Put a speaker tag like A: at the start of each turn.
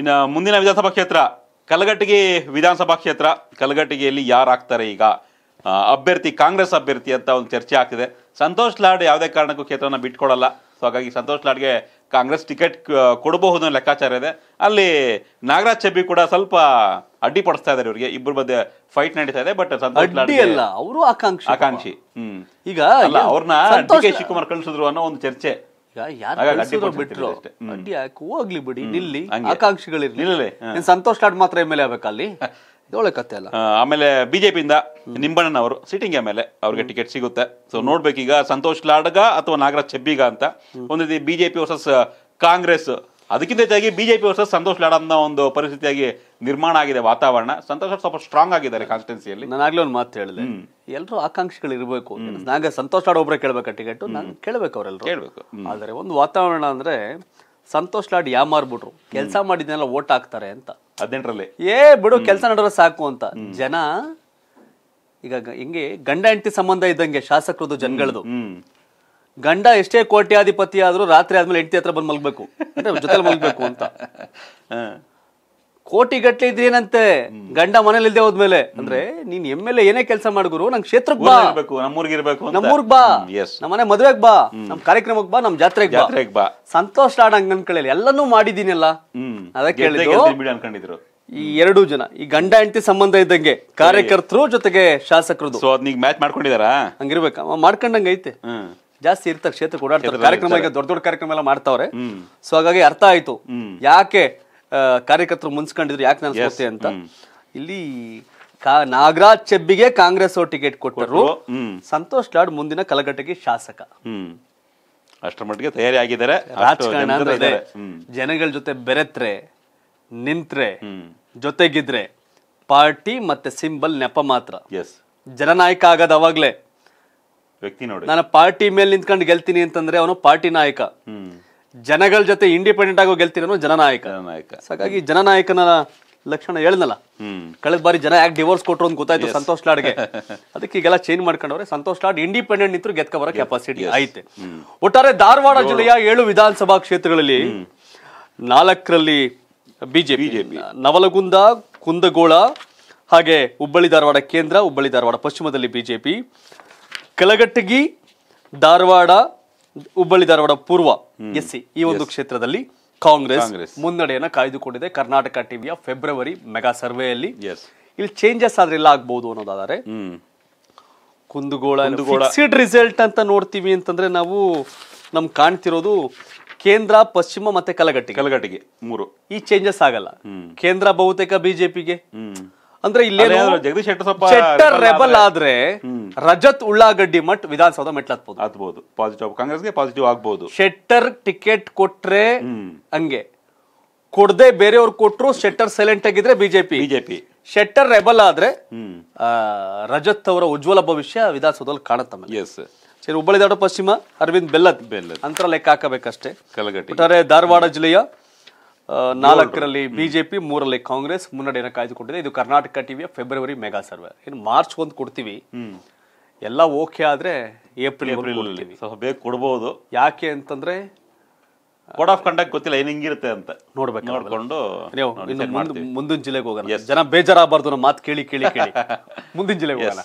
A: ಇನ್ನು ಮುಂದಿನ ವಿಧಾನಸಭಾ ಕ್ಷೇತ್ರ ಕಲಘಟಗಿ ವಿಧಾನಸಭಾ ಕ್ಷೇತ್ರ ಕಲಘಟಗಿಯಲ್ಲಿ ಯಾರಾಗ್ತಾರೆ ಈಗ ಅಭ್ಯರ್ಥಿ ಕಾಂಗ್ರೆಸ್ ಅಭ್ಯರ್ಥಿ ಅಂತ ಒಂದು ಚರ್ಚೆ ಆಗ್ತಿದೆ ಸಂತೋಷ್ ಲಾಡ್ ಯಾವುದೇ ಕಾರಣಕ್ಕೂ ಕ್ಷೇತ್ರವನ್ನು ಬಿಟ್ಕೊಡಲ್ಲ ಸೊ ಹಾಗಾಗಿ ಸಂತೋಷ್ ಲಾಡ್ಗೆ ಕಾಂಗ್ರೆಸ್ ಟಿಕೆಟ್ ಕೊಡಬಹುದು ಅನ್ನೋ ಲೆಕ್ಕಾಚಾರ ಇದೆ ಅಲ್ಲಿ ನಾಗರಾಜ್ ಚೆಬ್ಬಿ ಕೂಡ ಸ್ವಲ್ಪ ಅಡ್ಡಿಪಡಿಸ್ತಾ ಇದ್ದಾರೆ ಇವರಿಗೆ ಇಬ್ಬರ ಮಧ್ಯೆ ಫೈಟ್ ನಡೀತಾ ಇದೆ ಬಟ್ ಸಂತೋಷ್ ಅಲ್ಲ ಅವರು ಆಕಾಂಕ್ಷಿ ಆಕಾಂಕ್ಷಿ ಹ್ಮ್ ಈಗ ಅವ್ರನ್ನ ಡಿ ಕೆ ಶಿವಕುಮಾರ್ ಕಳಿಸಿದ್ರು ಅನ್ನೋ ಒಂದು ಚರ್ಚೆ ಹೋಗ್ಲಿ ಬಿಡಿ ನಿಲ್ಲಿ ಆಕಾಂಕ್ಷಿಗಳಿರ್ಲಿ ಸಂತೋಷ್ ಲಾಡ್ ಮಾತ್ರ ಎಮ್ ಎಲ್ ಅಲ್ಲಿ
B: ಒಳ್ಳೆ ಕತೆ ಅಲ್ಲ
A: ಆಮೇಲೆ ಬಿಜೆಪಿಯಿಂದ ನಿಂಬಣ್ಣ ಅವರು ಸಿಟ್ಟಿಂಗ್ ಎಮ್ ಎಲ್ ಎ ಅವ್ರಿಗೆ ಟಿಕೆಟ್ ಸಿಗುತ್ತೆ ಸೊ ನೋಡ್ಬೇಕೀಗ ಸಂತೋಷ್ ಲಾಡ್ಗ ಅಥವಾ ನಾಗರಾಜ್ ಚೆಬ್ಬಿಗ ಅಂತ ಒಂದು ಬಿಜೆಪಿ ವರ್ಸಸ್ ಕಾಂಗ್ರೆಸ್ ಅದಕ್ಕಿಂತ ಹೆಚ್ಚಾಗಿ ಬಿಜೆಪಿ ವರ್ಸಸ್ ಸಂತೋಷ್ ಲಾಡ್ ಅನ್ನೋ ಒಂದು ಪರಿಸ್ಥಿತಿಯಾಗಿ ನಿರ್ಮಾಣ ಆಗಿದೆ ವಾತಾವರಣ ಸಂತೋಷ್ ಸ್ವಲ್ಪ ಸ್ಟ್ರಾಂಗ್ ಆಗಿದ್ದಾರೆ ಕಾನ್ಸ್ಟಿಟ್ಯೂನ್ಸಿಯಲ್ಲಿ ಆಗ್ಲೇ ಒಂದು ಮಾತು ಹೇಳಿದೆ ಎಲ್ಲರೂ ಆಕಾಂಕ್ಷಿಗಳು ಇರಬೇಕು ನಾಗ ಸಂತೋಷ್ ಲಾಡ್ ಒಬ್ಬರೇ ಕೇಳಬೇಕು ಟಿಕೆಟ್ ನಾನು ಕೇಳಬೇಕು
B: ಅವರೆಲ್ಲರೂ ಕೇಳಬೇಕು ಆದರೆ ಒಂದು ವಾತಾವರಣ ಅಂದ್ರೆ ಸಂತೋಷ್ ಲಾಡ್ ಯಾ ಮಾರ್ಬಿಟ್ರು ಕೆಲಸ ಮಾಡಿದ್ನೆಲ್ಲ ಓಟ್ ಹಾಕ್ತಾರೆ ಅಂತ ಹದಿನೆಂಟರಲ್ಲಿ ಏ ಬಿಡು ಕೆಲಸ ನಡೆದ್ರೆ ಸಾಕು ಅಂತ ಜನ ಈಗ ಹಿಂಗೆ ಗಂಡ ಹೆಂಡತಿ ಸಂಬಂಧ ಇದ್ದಂಗೆ ಶಾಸಕರದು ಜನಗಳದು ಗಂಡ ಎಷ್ಟೇ ಕೋಟ್ಯಾಧಿಪತಿ ಆದರೂ ರಾತ್ರಿ ಆದ್ಮೇಲೆ ಹೆಂಡತಿ ಹತ್ರ ಬಂದು ಮಲ್ಬೇಕು ಅಂದ್ರೆ ಜೊತೆ ಮಲಗಬೇಕು ಅಂತ ಕೋಟಿ ಗಟ್ಟಲೆ ಏನಂತೆ ಗಂಡ ಮನೇಲಿ ಇದ್ದೇ ಹೋದ್ಮೇಲೆ ಅಂದ್ರೆ ನೀನ್ ಎಮ್ ಎಲ್ ಎ ಏನೇ ಕೆಲಸ ಮಾಡಿದ್ರು ನಮ್ ಕ್ಷೇತ್ರಕ್ ಬಾ
A: ನಮ್ಮೂರ್ಗಿರ್ಬೇಕು ನಮ್ಮೂರ್ಗ್ ಬಾ
B: ನಮ್ಮ ಮನೆ ಮದ್ವೆಗ್ ಬಾ ನಮ್ ಕಾರ್ಯಕ್ರಮಕ್ ಬಾ ನಮ್ ಜಾತ್ರೆಗ್ ಬಾ ಸಂತೋಷ್ ಲಾಡ್ ಹಂಗ್ ಅನ್ಕೊಳ್ಳಿ ಎಲ್ಲಾನು ಮಾಡಿದೀನಲ್ಲ ಅದಕ್ಕೆ ಈ ಎರಡು ಜನ ಈ ಗಂಡ ಹೆಂಡತಿ ಸಂಬಂಧ ಇದ್ದಂಗೆ ಕಾರ್ಯಕರ್ತರು ಜೊತೆಗೆ ಶಾಸಕರು ಮ್ಯಾಚ್ ಮಾಡ್ಕೊಂಡಿದಾರ ಹಂಗಿರ್ಬೇಕ ಮಾಡ್ಕೊಂಡಂಗೈತೆ ಜಾಸ್ತಿ ಇರ್ತಾರೆ ಕ್ಷೇತ್ರ ಕೂಡ ಕಾರ್ಯಕ್ರಮ ಈಗ ದೊಡ್ಡ ದೊಡ್ಡ ಕಾರ್ಯಕ್ರಮ ಎಲ್ಲ ಮಾಡ್ತಾವ್ರೆ ಸೊ ಹಾಗಾಗಿ ಅರ್ಥ ಆಯ್ತು ಯಾಕೆ ಕಾರ್ಯಕರ್ತರು ಮುನ್ಸ್ಕೊಂಡಿದ್ರು ಯಾಕೆ ನಾನು ಸೋತೆ ಅಂತ ಇಲ್ಲಿ ನಾಗರಾಜ್ ಚೆಬ್ಬಿಗೆ ಕಾಂಗ್ರೆಸ್ ಅವ್ರು ಟಿಕೆಟ್ ಕೊಟ್ಟರು ಸಂತೋಷ್ ಲಾಡ್ ಮುಂದಿನ ಕಲಘಟಗಿ ಶಾಸಕ
A: ಅಷ್ಟರ ಮಟ್ಟಿಗೆ ತಯಾರಿ ಆಗಿದ್ದಾರೆ ರಾಜಕಾರಣ
B: ಜನಗಳ ಜೊತೆ ಬೆರೆತ್ರೆ ನಿಂತ್ರೆ ಜೊತೆಗಿದ್ರೆ ಪಾರ್ಟಿ ಮತ್ತೆ ಸಿಂಬಲ್ ನೆಪ ಮಾತ್ರ ಜನನಾಯಕ ಆಗದ್ ಅವಾಗ್ಲೇ ವ್ಯಕ್ತಿ ನೋಡಿ ನಾನು ಪಾರ್ಟಿ ಮೇಲೆ ನಿಂತ್ಕೊಂಡು ಗೆಲ್ತೀನಿ ಅಂತಂದ್ರೆ ಅವನು ಪಾರ್ಟಿ ನಾಯಕ ಜನಗಳ ಜೊತೆ ಇಂಡಿಪೆಂಡೆಂಟ್ ಆಗೋ ಗೆಲ್ತೀನಿ ಅವನು ಜನನಾಯಕ ಹಾಗಾಗಿ ಜನನಾಯಕನ ಲಕ್ಷಣ ಹೇಳ್ದಲ್ಲ ಕಳೆದ ಬಾರಿ ಜನ ಯಾಕೆ ಡಿವೋರ್ಸ್ ಕೊಟ್ಟರು ಅಂತ ಗೊತ್ತಾಯ್ತು ಸಂತೋಷ್ ಲಾಡ್ಗೆ ಅದಕ್ಕೆ ಈಗೆಲ್ಲ ಚೇಂಜ್ ಮಾಡ್ಕೊಂಡವ್ರೆ ಸಂತೋಷ್ ಲಾಡ್ ಇಂಡಿಪೆಂಡೆಂಟ್ ನಿಂತರು ಗೆದ್ಕ ಬರೋ ಕೆಪಾಸಿಟಿ ಐತೆ ಒಟ್ಟಾರೆ ಧಾರವಾಡ ಜಿಲ್ಲೆಯ ಏಳು ವಿಧಾನಸಭಾ ಕ್ಷೇತ್ರಗಳಲ್ಲಿ ನಾಲ್ಕರಲ್ಲಿ ಬಿಜೆಪಿ ನವಲಗುಂದ ಕುಂದಗೋಳ ಹಾಗೆ ಹುಬ್ಬಳ್ಳಿ ಧಾರವಾಡ ಕೇಂದ್ರ ಹುಬ್ಬಳ್ಳಿ ಧಾರವಾಡ ಪಶ್ಚಿಮದಲ್ಲಿ ಬಿಜೆಪಿ ಕಲಗಟ್ಟಗಿ ಧಾರವಾಡ ಹುಬ್ಬಳ್ಳಿ ಧಾರವಾಡ ಪೂರ್ವ ಎಸ್ ಸಿ ಈ ಒಂದು ಕ್ಷೇತ್ರದಲ್ಲಿ ಕಾಂಗ್ರೆಸ್ ಮುನ್ನಡೆಯನ್ನ ಕಾಯ್ದುಕೊಂಡಿದೆ ಕರ್ನಾಟಕ ಟಿವಿಯ ಫೆಬ್ರವರಿ ಮೆಗಾ ಸರ್ವೆಯಲ್ಲಿ ಇಲ್ಲಿ ಚೇಂಜಸ್ ಆದ್ರೆ ಇಲ್ಲ ಆಗ್ಬಹುದು ಅನ್ನೋದಾದರೆ ಕುಂದಗೋಳ ಸೀಟ್ ರಿಸಲ್ಟ್ ಅಂತ ನೋಡ್ತೀವಿ ಅಂತಂದ್ರೆ ನಾವು ನಮ್ಗೆ ಕಾಣ್ತಿರೋದು ಕೇಂದ್ರ ಪಶ್ಚಿಮ ಮತ್ತೆ ಕಲಗಟ್ಟಿ ಕಲಗಟ್ಟಿಗೆ ಮೂರು ಈ ಚೇಂಜಸ್ ಆಗಲ್ಲ ಕೇಂದ್ರ ಬಹುತೇಕ ಬಿಜೆಪಿಗೆ ಅಂದ್ರೆ ಇಲ್ಲೇನೋ ಜಗದೀಶ್ ಶೆಟ್ಟರ್ ಸರ್ ಚಟರ್ ರೆಬಲ್ ಆದ್ರೆ ರಜತ್ ಉಳ್ಳಾಗಡ್ಡಿ ಮಟ್ ವಿಧಾನಸೌಧಕ್ಕೆ ಅತಬಹುದು ಅತಬಹುದು ಪಾಸಿಟಿವ್ ಆಗಬಹುದು ಕಾಂಗ್ರೆಸ್ ಗೆ ಪಾಸಿಟಿವ್ ಆಗಬಹುದು ಶೆಟ್ಟರ್ ಟಿಕೆಟ್ ಕೊಟ್ರೇ ಹಂಗೆ ಕೊಡದೇ ಬೇರೆವ್ರು ಕೊಟ್ರು ಶೆಟ್ಟರ್ ಸೈಲೆಂಟ್ ಆಗಿದ್ರೆ ಬಿಜೆಪಿ ಬಿಜೆಪಿ ಶೆಟ್ಟರ್ ರೆಬಲ್ ಆದ್ರೆ ಹಂ ರಜತ್ ಅವರ ಉಜ್ವಲ ಭವಿಷ್ಯ ವಿಧಾನಸೌಧದಲ್ಲಿ ಕಾಣುತ್ತೆ ಎಸ್ ಸರ್ ಉಬ್ಬಳಿ ದಡ ಪಶ್ಚಿಮ ಅರವಿಂದ್ ಬೆಲ್ಲ ಬೆಲ್ಲ ಅಂತ್ರ ಲೇಖ ಹಾಕಬೇಕು ಅಷ್ಟೇ ಕಲಗಟಿ ಆದರೆ ಧಾರವಾಡ ಜಿಲ್ಲೆಯ ನಾಲ್ಕರಲ್ಲಿ ಬಿಜೆಪಿ ಮೂರಲ್ಲಿ ಕಾಂಗ್ರೆಸ್ ಮುನ್ನಡೆಯನ್ನು ಕಾಯ್ದುಕೊಂಡಿದೆ ಇದು ಕರ್ನಾಟಕ ಟಿವಿಯ ಫೆಬ್ರವರಿ ಮೆಗಾ ಸರ್ವೆ ಇನ್ನು ಮಾರ್ಚ್ ಒಂದು ಕೊಡ್ತೀವಿ ಎಲ್ಲ ಓಕೆ ಆದ್ರೆ ಏಪ್ರಿಲ್ ಸ್ವಲ್ಪ ಬೇಗ ಕೊಡ್ಬೋದು ಯಾಕೆ ಅಂತಂದ್ರೆ ಕೋಡ್ ಆಫ್ ಕಂಡಕ್ಟ್ ಗೊತ್ತಿಲ್ಲ ಏನ್ ಹಿಂಗಿರುತ್ತೆ ಅಂತ ನೋಡ್ಬೇಕು ನೋಡ್ಕೊಂಡು ಮುಂದಿನ ಜಿಲ್ಲೆಗೆ ಹೋಗೋಣ ಜನ ಬೇಜಾರಾಗಬಾರ್ದು ಮಾತು ಕೇಳಿ ಕೇಳಿ ಕೇಳಿ ಮುಂದಿನ ಜಿಲ್ಲೆಗೆ ಹೋಗೋಣ